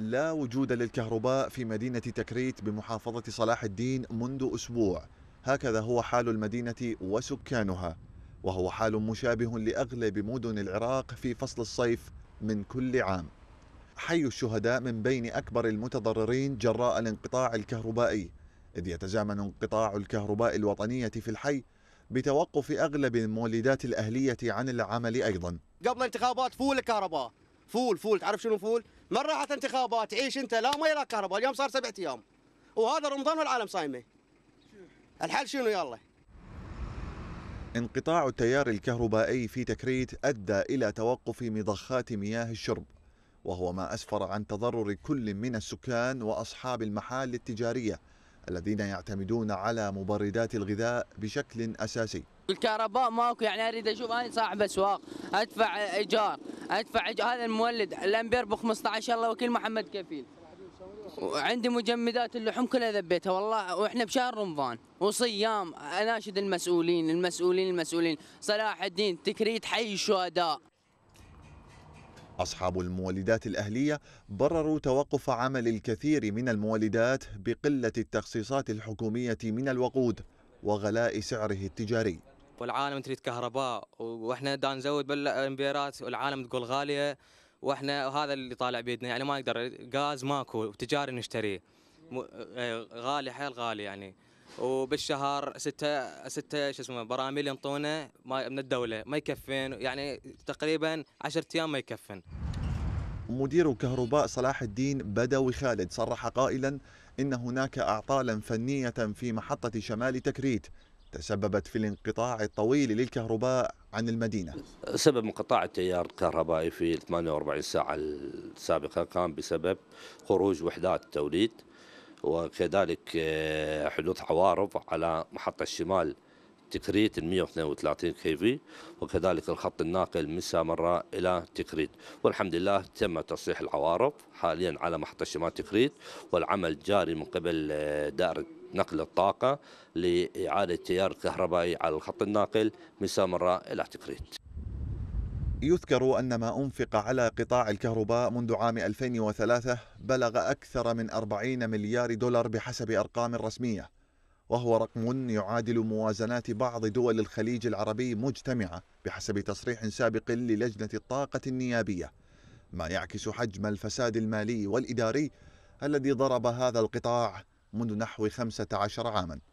لا وجود للكهرباء في مدينة تكريت بمحافظة صلاح الدين منذ أسبوع هكذا هو حال المدينة وسكانها وهو حال مشابه لأغلب مدن العراق في فصل الصيف من كل عام حي الشهداء من بين أكبر المتضررين جراء الانقطاع الكهربائي إذ يتزامن انقطاع الكهرباء الوطنية في الحي بتوقف أغلب المولدات الأهلية عن العمل أيضا قبل انتخابات فول الكهرباء فول فول تعرف شنو فول من راحت انتخابات عيش انت لا مي لا كهرباء اليوم صار سبعة ايام وهذا رمضان والعالم صايمه الحل شنو يلا انقطاع التيار الكهربائي في تكريت ادى الى توقف مضخات مياه الشرب وهو ما اسفر عن تضرر كل من السكان واصحاب المحال التجاريه الذين يعتمدون على مبردات الغذاء بشكل أساسي الكهرباء ماكو يعني اريد اشوف انا صاحب اسواق ادفع ايجار ادفع إيجار. هذا المولد الامبير ب 15 الله وكيل محمد كفيل وعندي مجمدات اللحوم كلها ذبيتها والله واحنا بشهر رمضان وصيام اناشد المسؤولين المسؤولين المسؤولين صلاح الدين تكريت حي الشهداء أصحاب المولدات الأهلية برروا توقف عمل الكثير من المولدات بقلة التخصيصات الحكومية من الوقود وغلاء سعره التجاري والعالم تريد كهرباء واحنا دا نزود بالامبيرات والعالم تقول غاليه واحنا هذا اللي طالع بيدنا يعني ما نقدر غاز ماكو تجاري نشتريه إيه، غالي حيل غالي يعني وبالشهر ستة ستة شو اسمه براميل ينطونا من الدوله ما يكفين يعني تقريبا 10 ايام ما يكفن مدير كهرباء صلاح الدين بدوي خالد صرح قائلا ان هناك اعطالا فنيه في محطه شمال تكريت تسببت في الانقطاع الطويل للكهرباء عن المدينة سبب انقطاع التيار الكهربائي في 48 ساعة السابقة كان بسبب خروج وحدات التوليد وكذلك آه، حدوث عوارض على محطة الشمال تكريت 132 كي في وكذلك الخط الناقل من سامراء الى تكريت والحمد لله تم تصليح العوارض حاليا على محطه شمال تكريت والعمل جاري من قبل آه، دائره نقل الطاقه لاعاده تيار كهربائي على الخط الناقل من سامراء الى تكريت يذكر أن ما أنفق على قطاع الكهرباء منذ عام 2003 بلغ أكثر من 40 مليار دولار بحسب أرقام رسمية وهو رقم يعادل موازنات بعض دول الخليج العربي مجتمعة بحسب تصريح سابق للجنة الطاقة النيابية ما يعكس حجم الفساد المالي والإداري الذي ضرب هذا القطاع منذ نحو 15 عاماً